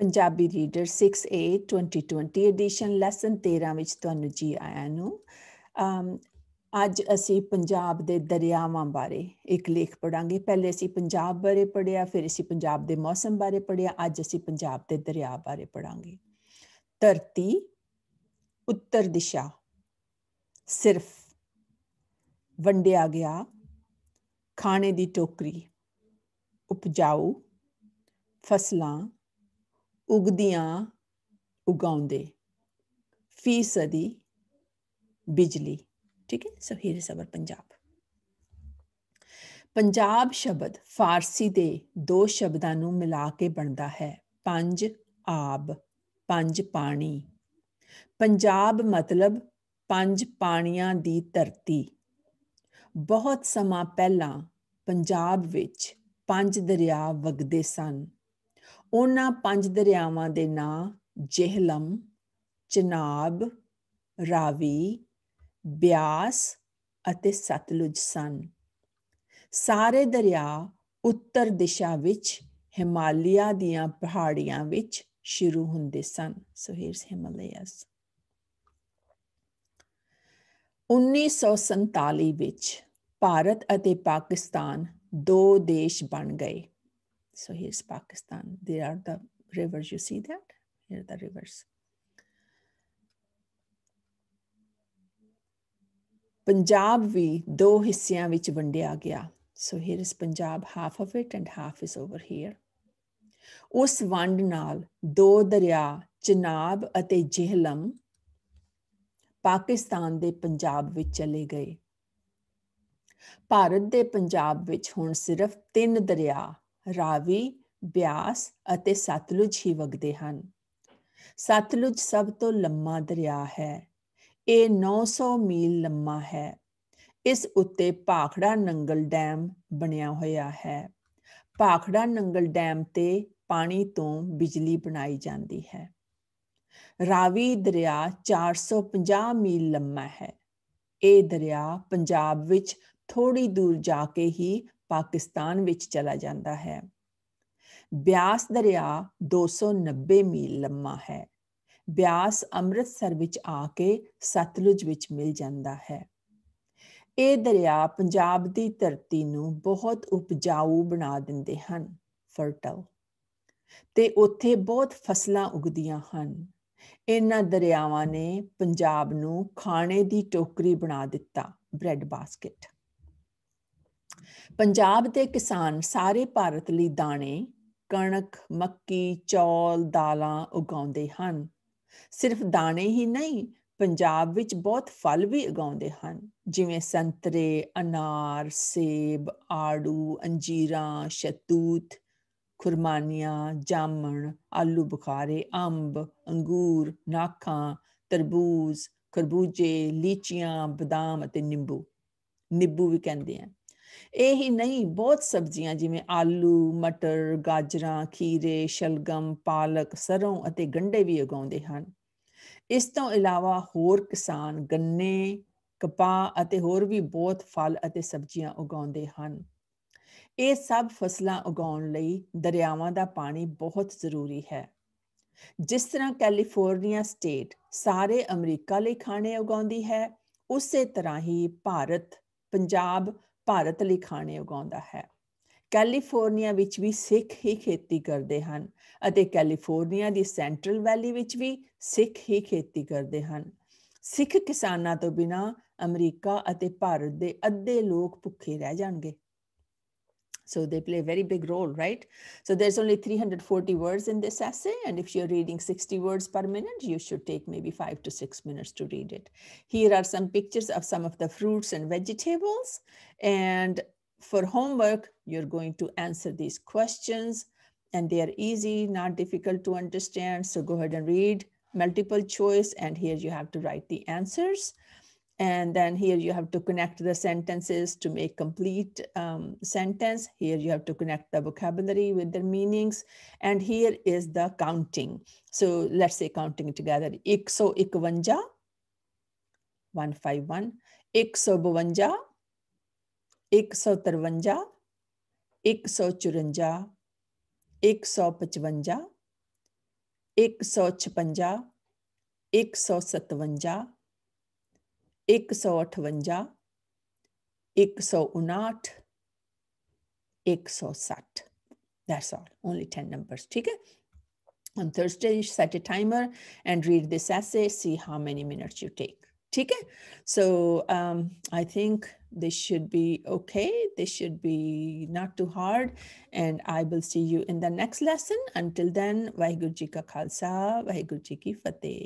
Punjabi reader 6A 2020 edition lesson 13 ਵਿੱਚ ਤੁਹਾਨੂੰ ਜੀ ਆਇਆਂ ਨੂੰ ਅੱਜ ਅਸੀਂ ਪੰਜਾਬ ਦੇ ਦਰਿਆਵਾਂ ਬਾਰੇ ਇੱਕ ਲੇਖ ਪੜਾਂਗੇ ਪਹਿਲੇ ਅਸੀਂ ਪੰਜਾਬ ਬਾਰੇ ਪੜਿਆ ਫਿਰ ਅਸੀਂ ਪੰਜਾਬ ਦੇ ਮੌਸਮ ਬਾਰੇ ਪੜਿਆ ਅੱਜ ਅਸੀਂ ਪੰਜਾਬ ਦੇ ਦਰਿਆ ਬਾਰੇ ਪੜਾਂਗੇ ਧਰਤੀ ਉੱਤਰ ਦਿਸ਼ਾ ਸਿਰਫ ਵੰਡਿਆ ਗਿਆ ਖਾਣੇ ਦੀ ਟੋਕਰੀ ਉਪਜਾਉ ਫਸਲਾਂ ਉਗਦੀਆਂ ਉਗਾਉਂਦੇ ਫੀਸਦੀ ਬਿਜਲੀ ਠੀਕ ਹੈ ਸੋ ਹੀਰ ਸਬਰ ਪੰਜਾਬ ਪੰਜਾਬ ਸ਼ਬਦ ਫਾਰਸੀ ਦੇ ਦੋ ਸ਼ਬਦਾਂ ਨੂੰ ਮਿਲਾ ਕੇ ਬਣਦਾ ਹੈ ਪੰਜ ਆਬ ਪੰਜ ਪਾਣੀ ਪੰਜਾਬ ਮਤਲਬ ਪੰਜ ਪਾਣੀਆਂ ਦੀ ਧਰਤੀ ਬਹੁਤ ਸਮਾਂ ਪਹਿਲਾਂ ਪੰਜਾਬ ਵਿੱਚ ਪੰਜ ਦਰਿਆ ਵਗਦੇ ਸਨ ਉਹਨਾਂ ਪੰਜ ਦਰਿਆਵਾਂ ਦੇ ਨਾਂ ਜਹਿਲਮ ਚਨਾਬ ਰਾਵੀ ਬਿਆਸ ਅਤੇ ਸਤਲੁਜ ਸਨ ਸਾਰੇ ਦਰਿਆ ਉੱਤਰ ਦਿਸ਼ਾ ਵਿੱਚ ਹਿਮਾਲਿਆ ਦੀਆਂ ਪਹਾੜੀਆਂ ਵਿੱਚ ਸ਼ੁਰੂ ਹੁੰਦੇ ਸਨ ਸੋ ਹੇਅਰਸ ਹਿਮਾਲਿਆਸ 1947 ਵਿੱਚ ਭਾਰਤ ਅਤੇ ਪਾਕਿਸਤਾਨ ਦੋ ਦੇਸ਼ ਬਣ ਗਏ So here's Pakistan. There are the rivers. You see that? Here are the rivers. Punjab ਵੀ ਦੋ ਹਿੱਸਿਆਂ ਵਿੱਚ ਵੰਡਿਆ ਗਿਆ so here is Punjab half of it and half is over here ਉਸ ਵੰਡ ਨਾਲ ਦੋ ਦਰਿਆ ਚਨਾਬ ਅਤੇ ਜਿਹਲਮ ਪਾਕਿਸਤਾਨ ਦੇ ਪੰਜਾਬ ਵਿੱਚ ਚਲੇ ਗਏ ਭਾਰਤ ਦੇ ਪੰਜਾਬ ਵਿੱਚ ਹੁਣ ਸਿਰਫ ਤਿੰਨ ਦਰਿਆ ਰਾਵੀ ਬਿਆਸ ਅਤੇ ਸਤਲੁਜ ਹੀ ਵਗਦੇ ਹਨ ਸਤਲੁਜ ਸਭ ਤੋਂ ਲੰਮਾ ਦਰਿਆ ਹੈ ਇਹ 900 ਮੀਲ ਲੰਮਾ ਹੈ ਇਸ ਉੱਤੇ ਭਾਖੜਾ ਨੰਗਲ ਡੈਮ ਬਣਿਆ ਹੋਇਆ ਹੈ ਭਾਖੜਾ ਨੰਗਲ ਡੈਮ ਤੇ ਪਾਣੀ ਤੋਂ ਬਿਜਲੀ ਬਣਾਈ ਜਾਂਦੀ ਹੈ ਰਾਵੀ ਦਰਿਆ 450 ਮੀਲ ਲੰਮਾ ਹੈ ਇਹ ਦਰਿਆ ਪੰਜਾਬ ਵਿੱਚ ਥੋੜੀ ਦੂਰ ਜਾ ਕੇ ਹੀ ਪਾਕਿਸਤਾਨ ਵਿੱਚ ਚਲਾ ਜਾਂਦਾ ਹੈ ਬਿਆਸ ਦਰਿਆ 290 ਮੀਲ ਲੰਮਾ ਹੈ ਬਿਆਸ ਅੰਮ੍ਰਿਤਸਰ ਵਿੱਚ ਆ ਕੇ ਸਤਲੁਜ ਵਿੱਚ ਮਿਲ ਜਾਂਦਾ ਹੈ ਇਹ ਦਰਿਆ ਪੰਜਾਬ ਦੀ ਧਰਤੀ ਨੂੰ ਬਹੁਤ ਉਪਜਾਊ ਬਣਾ ਦਿੰਦੇ ਹਨ ਫਰਟਲ ਤੇ ਉੱਥੇ ਬਹੁਤ ਫਸਲਾਂ ਉਗਦੀਆਂ ਹਨ ਇਹਨਾਂ ਦਰਿਆਵਾਂ ਨੇ ਪੰਜਾਬ ਨੂੰ ਖਾਣੇ ਦੀ ਟੋਕਰੀ ਬਣਾ ਦਿੱਤਾ ਬ੍ਰੈਡ ਬਾਸਕਟ ਪੰਜਾਬ ਦੇ ਕਿਸਾਨ ਸਾਰੇ ਭਾਰਤ ਲਈ ਦਾਣੇ ਕਣਕ ਮੱਕੀ ਚੌਲ ਦਾਲਾਂ ਉਗਾਉਂਦੇ ਹਨ ਸਿਰਫ ਦਾਣੇ ਹੀ ਨਹੀਂ ਪੰਜਾਬ ਵਿੱਚ ਬਹੁਤ ਫਲ ਵੀ ਉਗਾਉਂਦੇ ਹਨ ਜਿਵੇਂ ਸੰਤਰੇ ਅਨਾਰ ਸੇਬ ਆੜੂ ਅੰਜੀਰਾਂ ਸ਼ਤੂਤ ਖੁਰਮਾਨੀਆਂ ਜਾਮਣ ਆਲੂ ਬੁਖਾਰੇ ਅੰਬ ਅੰਗੂਰ ਨਾਖਾਂ ਤਰਬੂਜ਼ ਖਰਬੂਜੇ ਲੀਚੀਆਂ ਬਦਾਮ ਅਤੇ ਨਿੰਬੂ ਨਿੰਬੂ ਵੀ ਕਹਿੰਦੇ ਆ ਇਹ ਹੀ ਨਹੀਂ ਬਹੁਤ ਸਬਜ਼ੀਆਂ ਜਿਵੇਂ ਆਲੂ ਮਟਰ ਗਾਜਰਾਂ ਖੀਰੇ ਸ਼ਲਗਮ ਪਾਲਕ ਸਰੋਂ ਅਤੇ ਗੰਡੇ ਵੀ ਉਗਾਉਂਦੇ ਹਨ ਇਸ ਤੋਂ ਇਲਾਵਾ ਹੋਰ ਕਿਸਾਨ ਗੰਨੇ ਕਪਾਹ ਅਤੇ ਹੋਰ ਵੀ ਬਹੁਤ ਫਲ ਅਤੇ ਸਬਜ਼ੀਆਂ ਉਗਾਉਂਦੇ ਹਨ ਇਹ ਸਭ ਫਸਲਾਂ ਉਗਾਉਣ ਲਈ ਦਰਿਆਵਾਂ ਦਾ ਪਾਣੀ ਬਹੁਤ ਜ਼ਰੂਰੀ ਹੈ ਜਿਸ ਤਰ੍ਹਾਂ ਕੈਲੀਫੋਰਨੀਆ ਸਟੇਟ ਸਾਰੇ ਅਮਰੀਕਾ ਲਈ ਖਾਣੇ ਉਗਾਉਂਦੀ ਹੈ ਉਸੇ ਤਰ੍ਹਾਂ ਹੀ ਭਾਰਤ ਪੰਜਾਬ ਭਾਰਤ ਲਈ ਖਾਣੇ ਉਗਾਉਂਦਾ ਹੈ ਕੈਲੀਫੋਰਨੀਆ ਵਿੱਚ ਵੀ ਸਿੱਖ ਹੀ ਖੇਤੀ ਕਰਦੇ ਹਨ ਅਤੇ ਕੈਲੀਫੋਰਨੀਆ ਦੀ ਸੈਂਟਰਲ ਵੈਲੀ ਵਿੱਚ ਵੀ ਸਿੱਖ ਹੀ ਖੇਤੀ ਕਰਦੇ ਹਨ ਸਿੱਖ ਕਿਸਾਨਾਂ ਤੋਂ ਬਿਨਾ ਅਮਰੀਕਾ ਅਤੇ ਭਾਰਤ ਦੇ ਅੱਧੇ ਲੋਕ ਭੁੱਖੇ ਰਹਿ ਜਾਣਗੇ So they play a very big role, right? So there's only 340 words in this essay. And if you're reading 60 words per minute, you should take maybe five to six minutes to read it. Here are some pictures of some of the fruits and vegetables. And for homework, you're going to answer these questions and they are easy, not difficult to understand. So go ahead and read multiple choice. And here you have to write the answers. And then here you have to connect the sentences to make complete um, sentence. Here you have to connect the vocabulary with their meanings. And here is the counting. So let's say counting together. Ik so ikvanja, 151. Ik so bhavanja, ik so tarvanja, ik so churanja, ik so pachvanja, ik so ਇੱਕ ਸੌ ਅਠਵੰਜਾ ਇੱਕ ਸੌ ਉਨਾਹਠ ਇੱਕ That's all, only 10 numbers. Okay? On Thursday, set a timer and read this essay, see how many minutes you take. Okay? So um, I think this should be okay. This should be not too hard. And I will see you in the next lesson. Until then, Vaheguru Ji Ka Khalsa, Vaheguru Ji Ki Fateh.